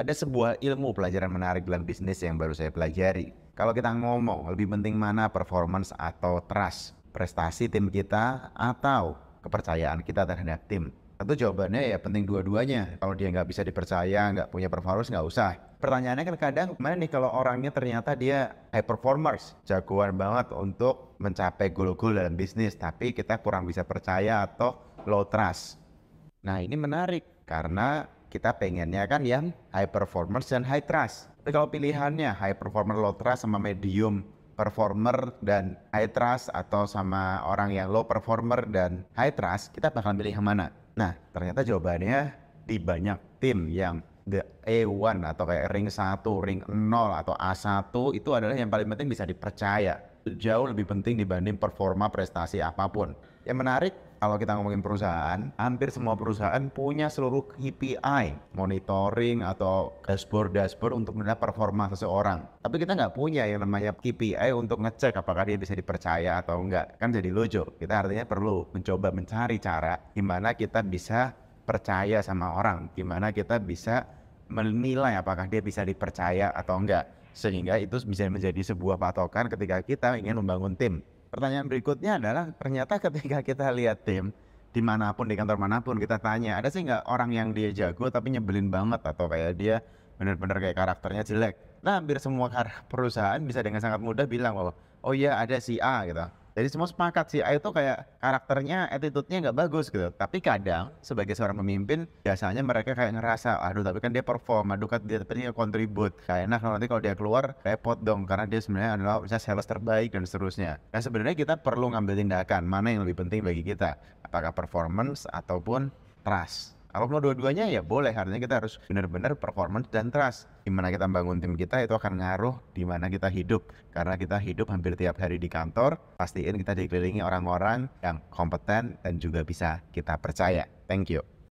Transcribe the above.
ada sebuah ilmu pelajaran menarik dalam bisnis yang baru saya pelajari. Kalau kita ngomong, lebih penting mana performance atau trust, prestasi tim kita atau kepercayaan kita terhadap tim. Tentu jawabannya ya penting dua-duanya. Kalau dia nggak bisa dipercaya, nggak punya performance, nggak usah. Pertanyaannya kan kadang, mana nih kalau orangnya ternyata dia high performers, jagoan banget untuk mencapai goal-goal dalam bisnis, tapi kita kurang bisa percaya atau low trust. Nah ini menarik karena kita pengennya kan yang high performance dan high trust. Tapi kalau pilihannya high performer low trust sama medium performer dan high trust atau sama orang yang low performer dan high trust, kita bakal pilih yang mana? Nah, ternyata jawabannya di banyak tim yang the A1 atau kayak ring 1, ring 0 atau A1 itu adalah yang paling penting bisa dipercaya. Jauh lebih penting dibanding performa prestasi apapun. Yang menarik kalau kita ngomongin perusahaan, hampir semua hmm. perusahaan punya seluruh KPI, monitoring atau dashboard-dashboard untuk melihat performa seseorang. Tapi kita nggak punya yang namanya KPI untuk ngecek apakah dia bisa dipercaya atau enggak. Kan jadi lucu. Kita artinya perlu mencoba mencari cara gimana kita bisa percaya sama orang, gimana kita bisa menilai apakah dia bisa dipercaya atau enggak. Sehingga itu bisa menjadi sebuah patokan ketika kita ingin membangun tim pertanyaan berikutnya adalah ternyata ketika kita lihat tim dimanapun di kantor manapun kita tanya ada sih nggak orang yang dia jago tapi nyebelin banget atau kayak dia benar-benar kayak karakternya jelek. Nah hampir semua perusahaan bisa dengan sangat mudah bilang bahwa oh iya ada si A gitu jadi semua sepakat si A itu kayak karakternya, attitude-nya nggak bagus gitu. Tapi kadang sebagai seorang pemimpin biasanya mereka kayak ngerasa, aduh tapi kan dia perform, aduh kan dia tapi dia kontribut. Kayak enak nanti kalau dia keluar repot dong karena dia sebenarnya adalah bisa sales terbaik dan seterusnya. Nah sebenarnya kita perlu ngambil tindakan mana yang lebih penting bagi kita, apakah performance ataupun trust. Kalau mau dua-duanya ya boleh, artinya kita harus benar-benar performance dan trust. Gimana kita bangun tim kita itu akan ngaruh di mana kita hidup. Karena kita hidup hampir tiap hari di kantor, pastiin kita dikelilingi orang-orang yang kompeten dan juga bisa kita percaya. Thank you.